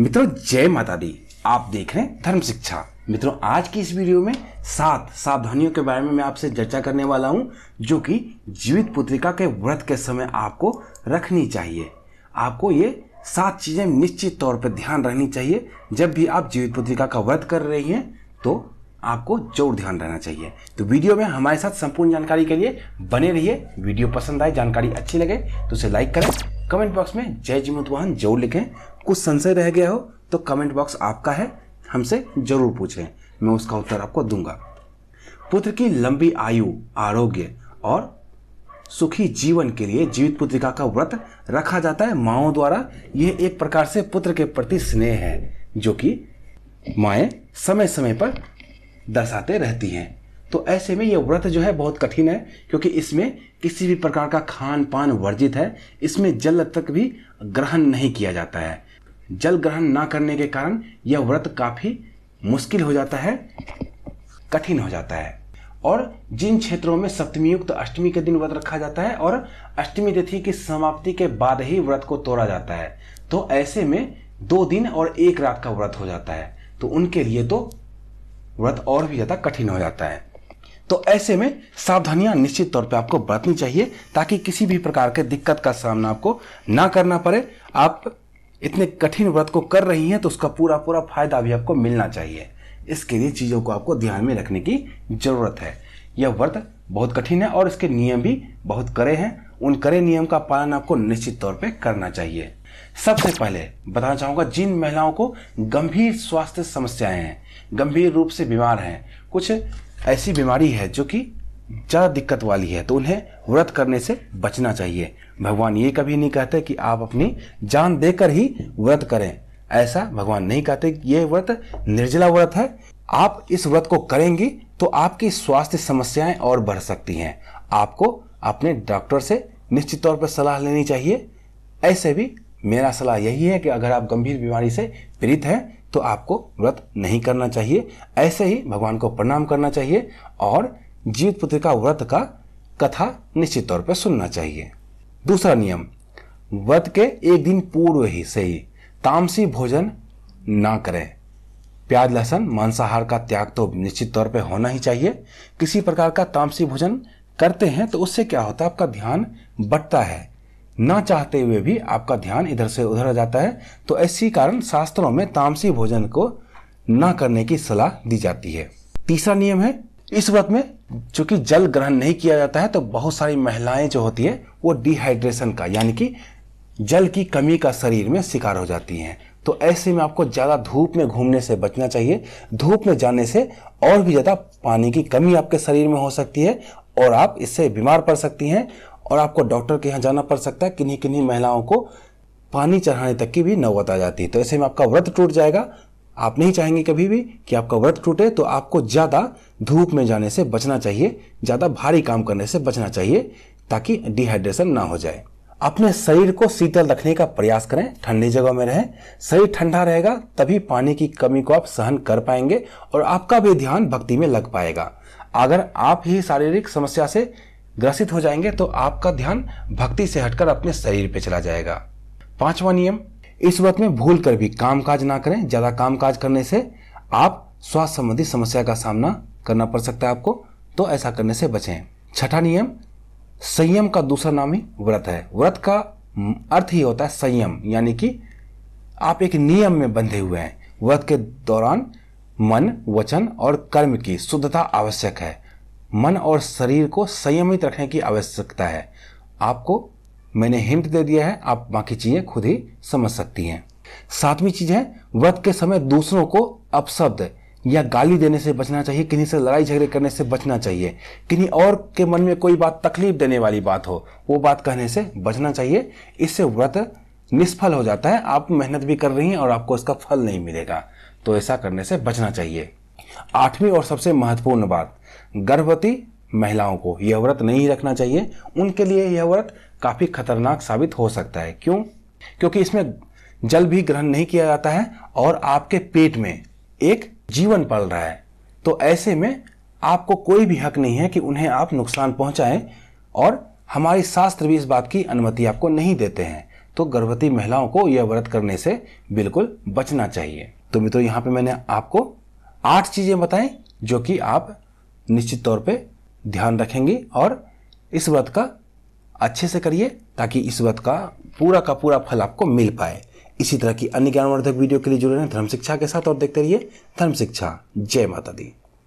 मित्रों जय माता दी आप देख रहे हैं धर्म शिक्षा मित्रों आज की इस वीडियो में सात सावधानियों के बारे में मैं आपसे चर्चा करने वाला हूं जो कि जीवित पुत्रिका के व्रत के समय आपको रखनी चाहिए आपको ये सात चीजें निश्चित तौर पर ध्यान रखनी चाहिए जब भी आप जीवित पुत्रिका का व्रत कर रही हैं तो आपको जोर ध्यान रहना चाहिए तो वीडियो में हमारे साथ संपूर्ण जानकारी के लिए बने रहिए वीडियो पसंद आए जानकारी अच्छी लगे तो उसे लाइक करें कमेंट बॉक्स में जय वाहन जरूर लिखें कुछ संशय रह गया हो तो कमेंट बॉक्स आपका है हमसे जरूर पूछें मैं उसका उत्तर आपको दूंगा पुत्र की लंबी आयु आरोग्य और सुखी जीवन के लिए जीवित पुत्रिका का व्रत रखा जाता है माओ द्वारा यह एक प्रकार से पुत्र के प्रति स्नेह है जो कि माए समय समय पर दर्शाते रहती हैं तो ऐसे में यह व्रत जो है बहुत कठिन है क्योंकि इसमें किसी भी प्रकार का खान पान वर्जित है इसमें जल तक भी ग्रहण नहीं किया जाता है जल ग्रहण ना करने के कारण यह व्रत काफ़ी मुश्किल हो जाता है कठिन हो जाता है और जिन क्षेत्रों में सप्तमी युक्त तो अष्टमी के दिन व्रत रखा जाता है और अष्टमी तिथि की समाप्ति के बाद ही व्रत को तोड़ा जाता है तो ऐसे में दो दिन और एक रात का व्रत हो जाता है तो उनके लिए तो व्रत और भी ज़्यादा कठिन हो जाता है तो ऐसे में सावधानियां निश्चित तौर पे आपको बरतनी चाहिए ताकि किसी भी प्रकार के दिक्कत का सामना आपको ना करना पड़े आप इतने कठिन व्रत को कर रही हैं तो उसका पूरा पूरा फायदा भी आपको मिलना चाहिए इसके लिए चीज़ों को आपको ध्यान में रखने की ज़रूरत है यह व्रत बहुत कठिन है और इसके नियम भी बहुत कड़े हैं उन कड़े नियम का पालन आपको निश्चित तौर पर करना चाहिए सबसे पहले बताना चाहूँगा जिन महिलाओं को गंभीर स्वास्थ्य समस्याएं हैं गंभीर रूप से बीमार हैं कुछ ऐसी बीमारी है जो कि ज़्यादा दिक्कत वाली है तो उन्हें व्रत करने से बचना चाहिए भगवान ये कभी नहीं कहते कि आप अपनी जान देकर ही व्रत करें ऐसा भगवान नहीं कहते ये व्रत निर्जला व्रत है आप इस व्रत को करेंगी तो आपकी स्वास्थ्य समस्याएं और बढ़ सकती हैं आपको अपने डॉक्टर से निश्चित तौर पर सलाह लेनी चाहिए ऐसे भी मेरा सलाह यही है कि अगर आप गंभीर बीमारी से पीड़ित हैं तो आपको व्रत नहीं करना चाहिए ऐसे ही भगवान को प्रणाम करना चाहिए और जीवित पुत्र का व्रत का कथा निश्चित तौर पर सुनना चाहिए दूसरा नियम व्रत के एक दिन पूर्व ही से ही तामसी भोजन ना करें प्याज लहसुन मांसाहार का त्याग तो निश्चित तौर पर होना ही चाहिए किसी प्रकार का तामसी भोजन करते हैं तो उससे क्या होता है आपका ध्यान बढ़ता है ना चाहते हुए भी आपका ध्यान इधर से उधर हो जाता है तो ऐसी कारण शास्त्रों में तामसी भोजन को ना करने की सलाह दी जाती है तीसरा नियम है इस व्रत में चूंकि जल ग्रहण नहीं किया जाता है तो बहुत सारी महिलाएं जो होती है वो डिहाइड्रेशन का यानी कि जल की कमी का शरीर में शिकार हो जाती हैं तो ऐसे में आपको ज़्यादा धूप में घूमने से बचना चाहिए धूप में जाने से और भी ज़्यादा पानी की कमी आपके शरीर में हो सकती है और आप इससे बीमार पड़ सकती हैं और आपको डॉक्टर के यहाँ जाना पड़ सकता है किन्हीं किन्हीं महिलाओं को पानी चढ़ाने तक की भी नौबत आ जाती है तो ऐसे में आपका व्रत टूट जाएगा आप नहीं चाहेंगे कभी भी कि आपका व्रत टूटे तो आपको ज़्यादा धूप में जाने से बचना चाहिए ज़्यादा भारी काम करने से बचना चाहिए ताकि डिहाइड्रेशन ना हो जाए अपने शरीर को शीतल रखने का प्रयास करें ठंडी जगह में रहें शरीर ठंडा रहेगा तभी पानी की कमी को आप सहन कर पाएंगे और आपका भी ध्यान भक्ति में लग पाएगा अगर आप ही शारीरिक समस्या से ग्रसित हो जाएंगे तो आपका ध्यान भक्ति से हटकर अपने शरीर पे चला जाएगा पांचवा नियम इस व्रत में भूल कर भी काम काज ना करें ज्यादा काम काज करने से आप स्वास्थ्य संबंधी समस्या का सामना करना पड़ सकता है आपको तो ऐसा करने से बचें छठा नियम संयम का दूसरा नाम ही व्रत है व्रत का अर्थ ही होता है संयम यानी कि आप एक नियम में बंधे हुए हैं व्रत के दौरान मन वचन और कर्म की शुद्धता आवश्यक है मन और शरीर को संयमित रखने की आवश्यकता है आपको मैंने हिंट दे दिया है आप बाकी चीज़ें खुद ही समझ सकती हैं सातवीं चीज़ है व्रत के समय दूसरों को अपशब्द या गाली देने से बचना चाहिए किन्हीं से लड़ाई झगड़े करने से बचना चाहिए किन्हीं और के मन में कोई बात तकलीफ देने वाली बात हो वो बात कहने से बचना चाहिए इससे व्रत निष्फल हो जाता है आप मेहनत भी कर रही हैं और आपको इसका फल नहीं मिलेगा तो ऐसा करने से बचना चाहिए आठवीं और सबसे महत्वपूर्ण बात गर्भवती महिलाओं को यह व्रत नहीं रखना चाहिए उनके लिए यह व्रत काफ़ी खतरनाक साबित हो सकता है क्यों क्योंकि इसमें जल भी ग्रहण नहीं किया जाता है और आपके पेट में एक जीवन पल रहा है तो ऐसे में आपको कोई भी हक नहीं है कि उन्हें आप नुकसान पहुंचाएं और हमारी शास्त्र भी इस बात की अनुमति आपको नहीं देते हैं तो गर्भवती महिलाओं को यह व्रत करने से बिल्कुल बचना चाहिए तो मित्रों यहाँ पे मैंने आपको आठ चीज़ें बताएं जो कि आप निश्चित तौर पे ध्यान रखेंगे और इस व्रत का अच्छे से करिए ताकि इस व्रत का पूरा का पूरा फल आपको मिल पाए इसी तरह की अन्य ज्ञानवर्धक वीडियो के लिए जुड़े रहें धर्म शिक्षा के साथ और देखते रहिए धर्म शिक्षा जय माता दी